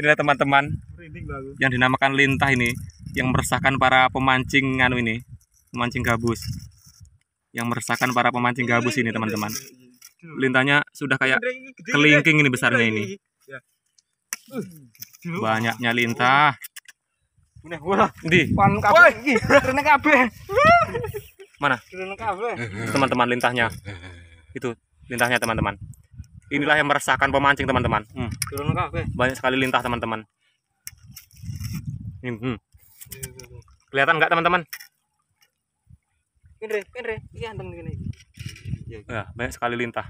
Inilah teman-teman yang dinamakan lintah ini yang meresahkan para pemancing anu ini, pemancing gabus. Yang meresahkan para pemancing gabus ini, teman-teman. Lintahnya sudah kayak kelingking ini besarnya ini. Ya. Uh, Banyaknya lintah. Di. Mana? Teman-teman lintahnya. Itu lintahnya teman-teman inilah yang meresahkan pemancing teman-teman hmm. banyak sekali lintah teman-teman hmm. kelihatan nggak teman-teman ya, banyak sekali lintah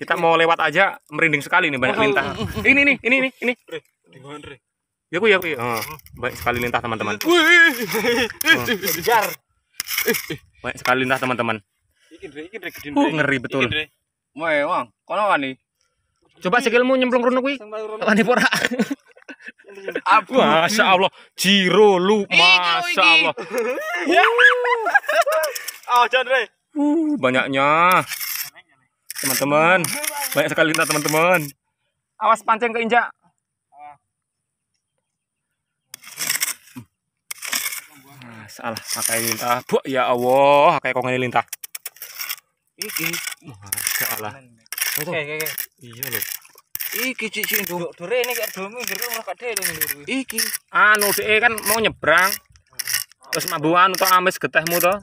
kita mau lewat aja merinding sekali nih banyak lintah ini nih ini nih ini ya ku ya ku oh, banyak sekali lintah teman-teman banyak sekali lintah teman-teman Iki ngeri betul. Moe eh, wong, kono wani. Coba skillmu nyemplung rono kuwi. Wani pora. Abu, Masya Allah, Jiro lu, Masya Allah. Ya. Oh, Chandra. Uh, banyaknya. Teman-teman, banyak sekali kita teman-teman. Awas pancing keinjak. salah pakai lintah. Bu, ya Allah, pakai kongen lintah. Iki masya Allah. Oke oke oke. Iya loh. Iki cici itu. Dure ini kayak domi minggir nggak ada Iki. Anu deh kan mau nyebrang. Terus mabuan atau amis getehmu toh.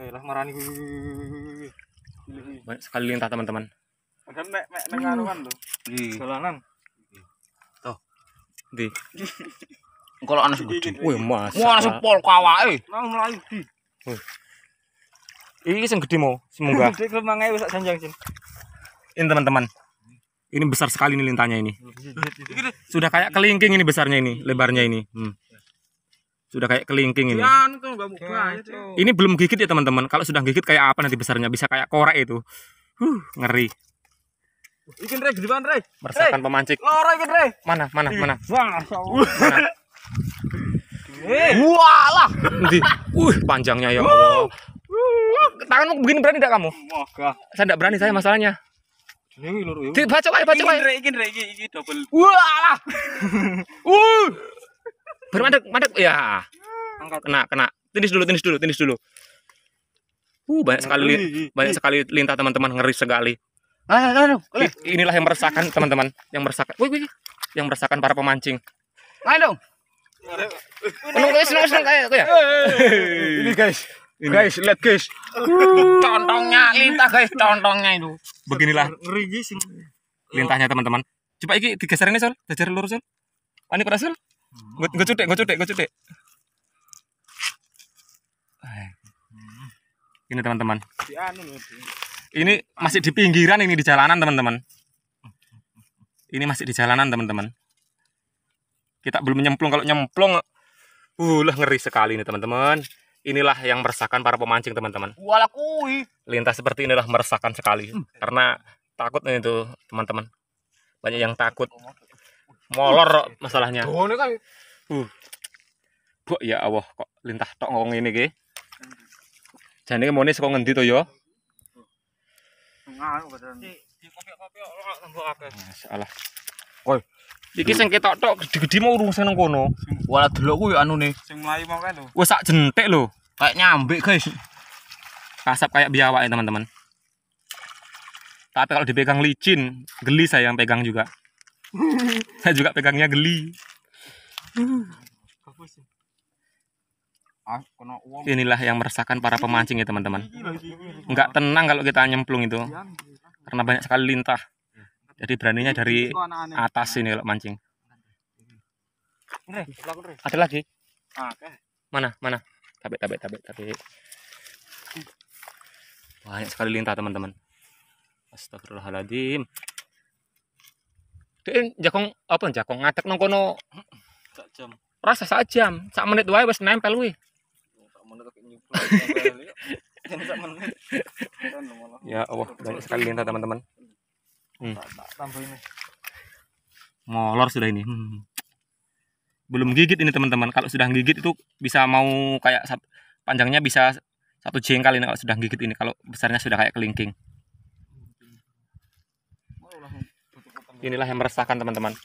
lah marani banyak sekali lintah teman-teman ada mek mek nengaruan tuh iya. jalanan tuh di Kalau anak segede. woi mas. mau anak sepol eh mau mlayu di. ini yang gede mau, semoga. Gede Ini teman-teman. Ini besar sekali nih lintanya ini. Sudah kayak kelingking ini besarnya ini, lebarnya ini. Hmm. Sudah kayak kelingking ini. Ya, anu, ini belum gigit ya teman-teman. Kalau sudah gigit kayak apa nanti besarnya? Bisa kayak korek itu. Huh, ngeri. Ikin Rey, gede banget re. Meresahkan pemancing. Loro ikin Rey. Mana, mana, mana? Wah, mana? Eh. Walah. Uh, panjangnya ya Allah. Tanganmu begini berani tidak kamu? Saya tidak berani saya masalahnya. Ini lur. Baca wae, baca Ini Iki iki iki double. Walah. Uh. Bermandek, mandek ya. Kena, kena. Tenis dulu, tenis dulu, tenis dulu. Uh, banyak sekali banyak sekali lintah teman-teman ngeri sekali. Inilah yang meresahkan teman-teman, yang meresahkan. Wih, wih, yang meresahkan para pemancing. Ayo dong. Seneng guys, seneng seneng kayak ya. Ini guys. Guys, lihat guys. Contongnya lintah guys, contongnya itu. Beginilah. Lintahnya teman-teman. Coba iki digeser ini, Sol. geser lurus, Sol. Ani berhasil? Gue cudek, gue cudek, gue cudek. Eh. Ini teman-teman. Ini masih di pinggiran ini di jalanan, teman-teman. Ini masih di jalanan, teman-teman kita belum menyemplung kalau nyemplung uh ngeri sekali nih teman-teman inilah yang meresahkan para pemancing teman-teman walakui lintas seperti inilah meresahkan sekali hmm. karena takut nih tuh teman-teman banyak yang takut oh, molor masalahnya kan- uh bu ya Allah kok lintah tok ngomong ini ge Jadi mau nih sekarang ngendi tuh yo Nah, oh, Salah. Iki sing ketok tok gede-gede mau urung sing nang kono. Wala delok ku yo anune. Sing mlayu mau kae lho. Wis sak jentik lho. Kayak nyambik, guys. Kasap kayak biawak ya, teman-teman. Tapi kalau dipegang licin, geli saya yang pegang juga. saya juga pegangnya geli. Ah, Inilah yang meresahkan para pemancing ya, teman-teman. Enggak tenang kalau kita nyemplung itu. Karena banyak sekali lintah. Jadi beraninya dari atas ini nah. kalau mancing. Ada lagi? Ah, mana? Mana? tapi tapi tapi tabe. Banyak sekali lintah teman-teman. Astagfirullahaladzim. Dia jakong apa jakong ngatek nongkono kono. Sak jam. Rasa sak jam, sak menit dua wis nempel kuwi. Oh, ya Allah, banyak sekali lintah teman-teman. Hmm. ini Molor sudah ini. Hmm. Belum gigit ini teman-teman. Kalau sudah gigit itu bisa mau kayak panjangnya bisa satu jengkal ini kalau sudah gigit ini. Kalau besarnya sudah kayak kelingking. Inilah yang meresahkan teman-teman.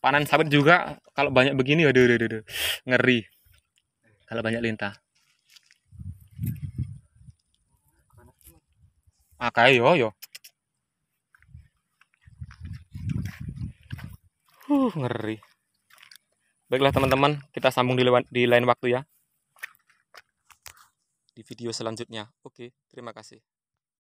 Panen sawit juga kalau banyak begini aduh, aduh, aduh. ngeri. Kalau banyak lintah. Akai yo yo. Huh, ngeri. Baiklah teman-teman, kita sambung di, di lain waktu ya. Di video selanjutnya. Oke, terima kasih.